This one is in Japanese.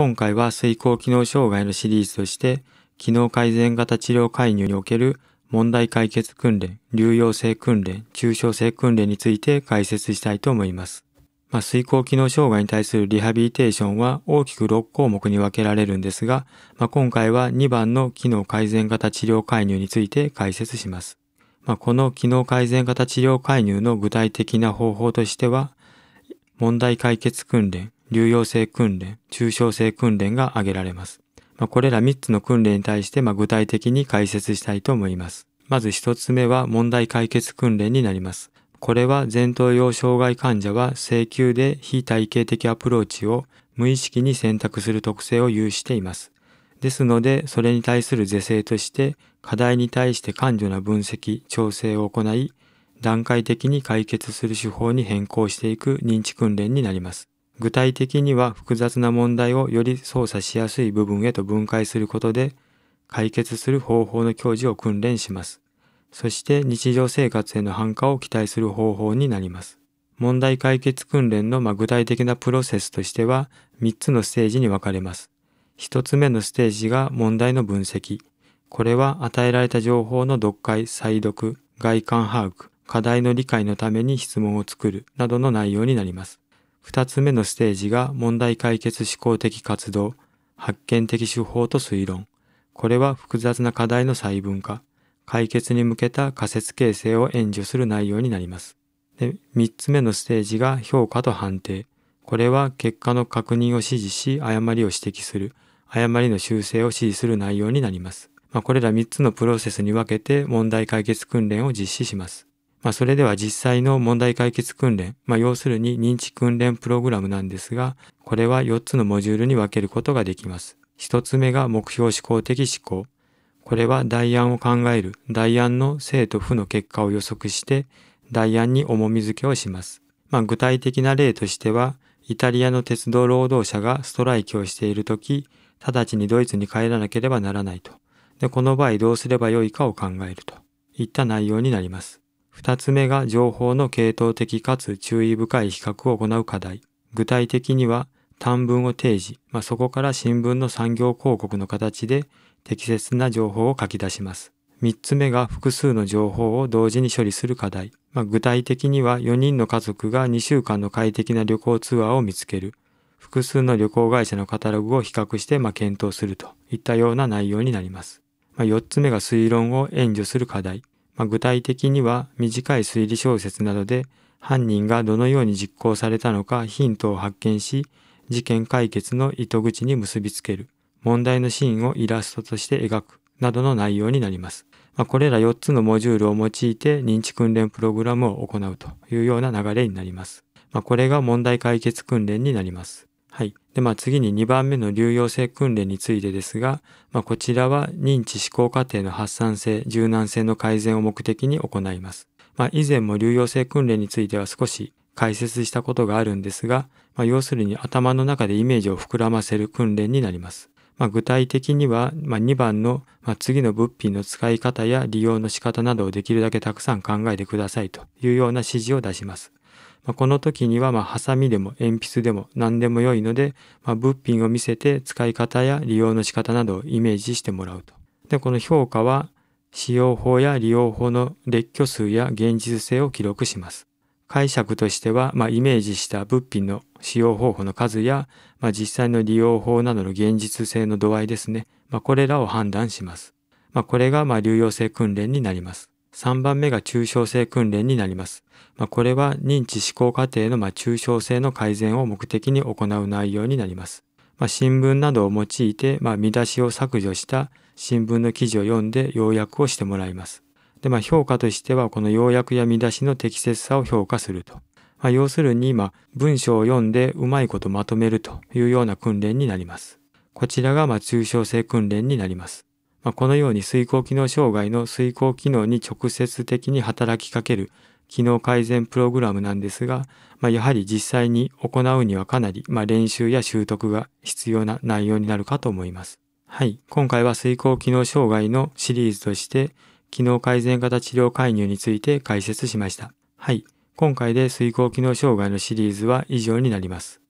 今回は遂行機能障害のシリーズとして、機能改善型治療介入における問題解決訓練、流用性訓練、抽象性訓練について解説したいと思います。まあ、行機能障害に対するリハビリテーションは大きく6項目に分けられるんですが、まあ、今回は2番の機能改善型治療介入について解説します。まあ、この機能改善型治療介入の具体的な方法としては、問題解決訓練、流用性訓練、抽象性訓練が挙げられます。まあ、これら3つの訓練に対してま具体的に解説したいと思います。まず1つ目は問題解決訓練になります。これは前頭葉障害患者は請求で非体系的アプローチを無意識に選択する特性を有しています。ですので、それに対する是正として、課題に対して感情な分析、調整を行い、段階的に解決する手法に変更していく認知訓練になります。具体的には複雑な問題をより操作しやすい部分へと分解することで解決する方法の教授を訓練します。そして日常生活への反華を期待する方法になります。問題解決訓練の具体的なプロセスとしては3つのステージに分かれます。1つ目のステージが問題の分析。これは与えられた情報の読解、再読、外観把握、課題の理解のために質問を作るなどの内容になります。二つ目のステージが問題解決思考的活動、発見的手法と推論。これは複雑な課題の細分化、解決に向けた仮説形成を援助する内容になります。三つ目のステージが評価と判定。これは結果の確認を指示し、誤りを指摘する、誤りの修正を指示する内容になります。まあ、これら三つのプロセスに分けて問題解決訓練を実施します。まあ、それでは実際の問題解決訓練、まあ、要するに認知訓練プログラムなんですが、これは4つのモジュールに分けることができます。1つ目が目標思考的思考。これは代案を考える、代案の正と負の結果を予測して、代案に重み付けをします。まあ、具体的な例としては、イタリアの鉄道労働者がストライキをしているとき、直ちにドイツに帰らなければならないと。で、この場合どうすればよいかを考えるといった内容になります。二つ目が情報の系統的かつ注意深い比較を行う課題。具体的には短文を提示、まあ、そこから新聞の産業広告の形で適切な情報を書き出します。三つ目が複数の情報を同時に処理する課題。まあ、具体的には4人の家族が2週間の快適な旅行ツアーを見つける。複数の旅行会社のカタログを比較してま検討するといったような内容になります。まあ、4つ目が推論を援助する課題。まあ、具体的には短い推理小説などで犯人がどのように実行されたのかヒントを発見し、事件解決の糸口に結びつける、問題のシーンをイラストとして描く、などの内容になります。まあ、これら4つのモジュールを用いて認知訓練プログラムを行うというような流れになります。まあ、これが問題解決訓練になります。はい。で、まあ次に2番目の流用性訓練についてですが、まあ、こちらは認知思考過程の発散性、柔軟性の改善を目的に行います。まあ、以前も流用性訓練については少し解説したことがあるんですが、まあ、要するに頭の中でイメージを膨らませる訓練になります。まあ、具体的には、ま2番の、ま次の物品の使い方や利用の仕方などをできるだけたくさん考えてくださいというような指示を出します。まあ、この時にはまあハサミでも鉛筆でも何でも良いので、まあ、物品を見せて使い方や利用の仕方などをイメージしてもらうと。でこの評価は使用法や利用法の列挙数や現実性を記録します。解釈としては、まあ、イメージした物品の使用方法の数や、まあ、実際の利用法などの現実性の度合いですね。まあ、これらを判断します。まあ、これがまあ流用性訓練になります。3番目が抽象性訓練になります。まあ、これは認知思考過程のま抽象性の改善を目的に行う内容になります。まあ、新聞などを用いて、ま見出しを削除した新聞の記事を読んで要約をしてもらいます。で、まあ、評価としてはこの要約や見出しの適切さを評価すると。まあ、要するに今、文章を読んでうまいことまとめるというような訓練になります。こちらがま抽象性訓練になります。まあ、このように遂行機能障害の遂行機能に直接的に働きかける機能改善プログラムなんですが、まあ、やはり実際に行うにはかなり、まあ、練習や習得が必要な内容になるかと思います。はい。今回は遂行機能障害のシリーズとして、機能改善型治療介入について解説しました。はい。今回で遂行機能障害のシリーズは以上になります。